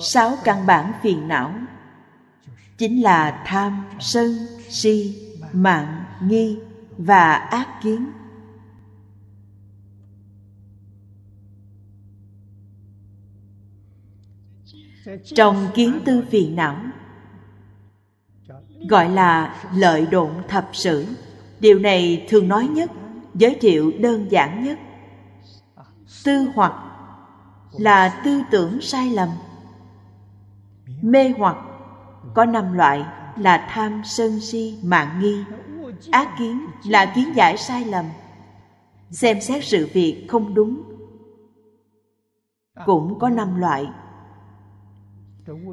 sáu căn bản phiền não chính là tham sân si mạng nghi và ác kiến trong kiến tư phiền não gọi là lợi độn thập sử điều này thường nói nhất giới thiệu đơn giản nhất tư hoặc là tư tưởng sai lầm mê hoặc có năm loại là tham sân si mạng nghi ác kiến là kiến giải sai lầm xem xét sự việc không đúng cũng có năm loại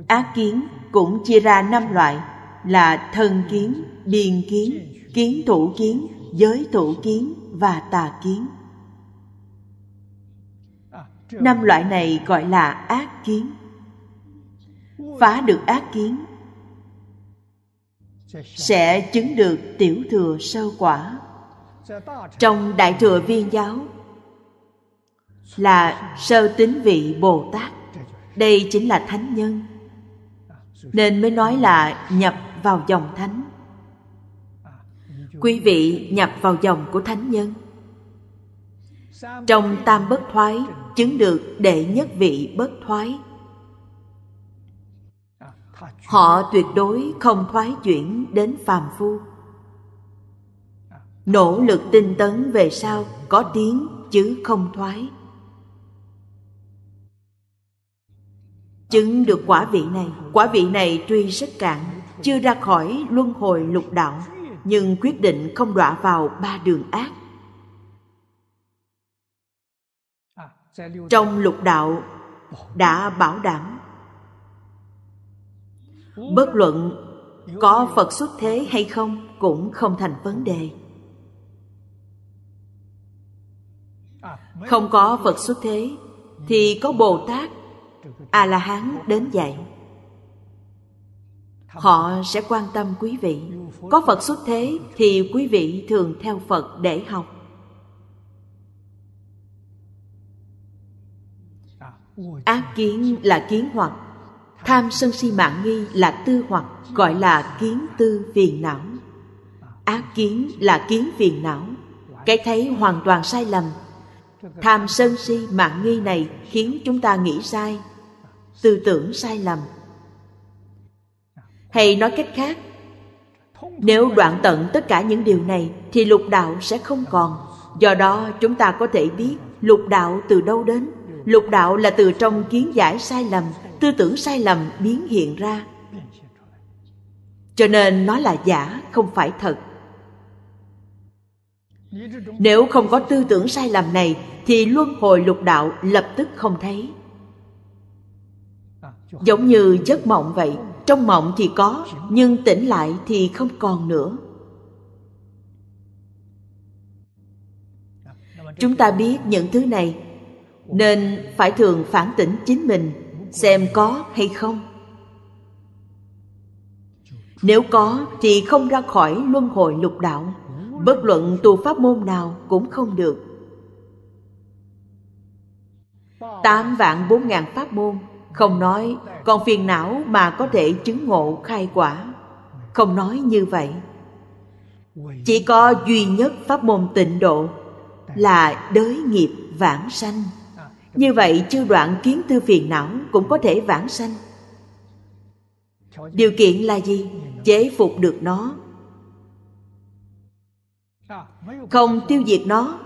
ác kiến cũng chia ra năm loại là thần kiến điền kiến kiến thủ kiến giới thủ kiến và tà kiến năm loại này gọi là ác kiến phá được ác kiến sẽ chứng được tiểu thừa sơ quả trong đại thừa viên giáo là sơ tín vị bồ tát đây chính là thánh nhân nên mới nói là nhập vào dòng thánh quý vị nhập vào dòng của thánh nhân trong tam bất thoái chứng được đệ nhất vị bất thoái họ tuyệt đối không thoái chuyển đến phàm phu nỗ lực tinh tấn về sau có tiếng chứ không thoái chứng được quả vị này quả vị này tuy rất cạn chưa ra khỏi luân hồi lục đạo nhưng quyết định không đọa vào ba đường ác trong lục đạo đã bảo đảm bất luận có phật xuất thế hay không cũng không thành vấn đề à, không có phật xuất thế thì có bồ tát a la hán đến dạy họ sẽ quan tâm quý vị có phật xuất thế thì quý vị thường theo phật để học ác kiến là kiến hoặc tham sân si mạng nghi là tư hoặc gọi là kiến tư phiền não ác kiến là kiến phiền não cái thấy hoàn toàn sai lầm tham sân si mạng nghi này khiến chúng ta nghĩ sai tư tưởng sai lầm hay nói cách khác nếu đoạn tận tất cả những điều này thì lục đạo sẽ không còn do đó chúng ta có thể biết lục đạo từ đâu đến lục đạo là từ trong kiến giải sai lầm tư tưởng sai lầm biến hiện ra cho nên nó là giả không phải thật nếu không có tư tưởng sai lầm này thì luân hồi lục đạo lập tức không thấy giống như giấc mộng vậy trong mộng thì có nhưng tỉnh lại thì không còn nữa chúng ta biết những thứ này nên phải thường phản tỉnh chính mình xem có hay không nếu có thì không ra khỏi luân hồi lục đạo bất luận tu pháp môn nào cũng không được tám vạn bốn ngàn pháp môn không nói còn phiền não mà có thể chứng ngộ khai quả không nói như vậy chỉ có duy nhất pháp môn tịnh độ là đới nghiệp vãng sanh như vậy chư đoạn kiến tư phiền não cũng có thể vãng sanh Điều kiện là gì? Chế phục được nó Không tiêu diệt nó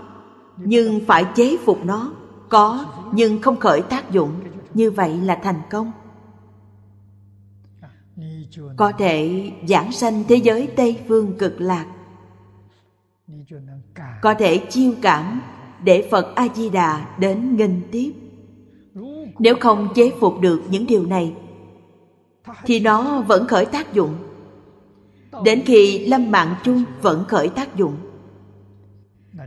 Nhưng phải chế phục nó Có nhưng không khởi tác dụng Như vậy là thành công Có thể giảng sanh thế giới Tây Phương cực lạc Có thể chiêu cảm để Phật A Di Đà đến nghênh tiếp. Nếu không chế phục được những điều này thì nó vẫn khởi tác dụng. Đến khi lâm mạng chung vẫn khởi tác dụng.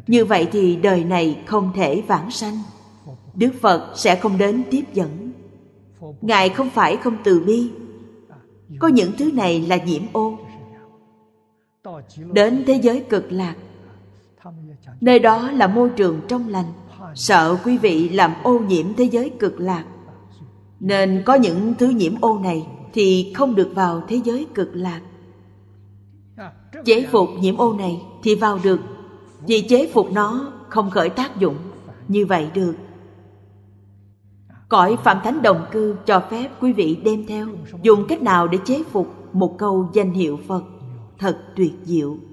Như vậy thì đời này không thể vãng sanh. Đức Phật sẽ không đến tiếp dẫn. Ngài không phải không từ bi. Có những thứ này là nhiễm ô. Đến thế giới cực lạc nơi đó là môi trường trong lành sợ quý vị làm ô nhiễm thế giới cực lạc nên có những thứ nhiễm ô này thì không được vào thế giới cực lạc chế phục nhiễm ô này thì vào được vì chế phục nó không khởi tác dụng như vậy được cõi phạm thánh đồng cư cho phép quý vị đem theo dùng cách nào để chế phục một câu danh hiệu phật thật tuyệt diệu